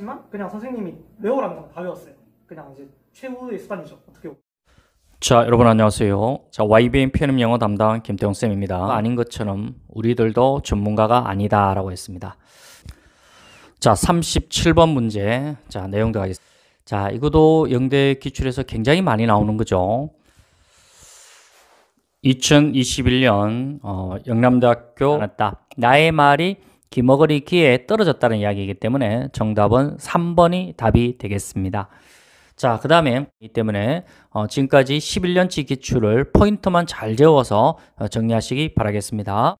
하지만 그냥 선생님이 외우라는 건다 외웠어요. 그냥 이제 최후의 수단이죠. 어떻게 보면. 자 여러분 안녕하세요. 자 YBN PNM 영어 담당 김태용 쌤입니다. 아닌 것처럼 우리들도 전문가가 아니다라고 했습니다. 자 37번 문제 자 내용도 가겠습니다. 자 이것도 영대 기출에서 굉장히 많이 나오는 거죠. 2021년 어, 영남대학교 나왔다. 나의 말이 기머거리 귀에 떨어졌다는 이야기이기 때문에 정답은 3번이 답이 되겠습니다. 자, 그 다음에 이 때문에 어, 지금까지 11년치 기출을 포인트만 잘 외워서 어, 정리하시기 바라겠습니다.